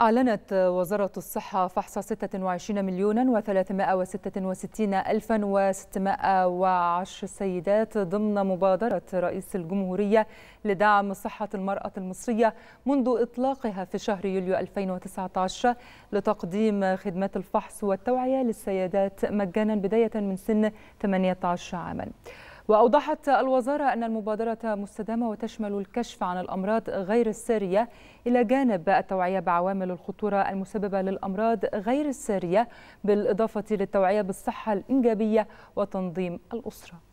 أعلنت وزارة الصحة فحص 26 مليون و366 ألفا و610 سيدات ضمن مبادرة رئيس الجمهورية لدعم صحة المرأة المصرية منذ إطلاقها في شهر يوليو 2019 لتقديم خدمات الفحص والتوعية للسيدات مجانا بداية من سن 18 عاما. وأوضحت الوزارة أن المبادرة مستدامة وتشمل الكشف عن الأمراض غير السارية إلى جانب التوعية بعوامل الخطورة المسببة للأمراض غير السارية بالإضافة للتوعية بالصحة الإنجابية وتنظيم الأسرة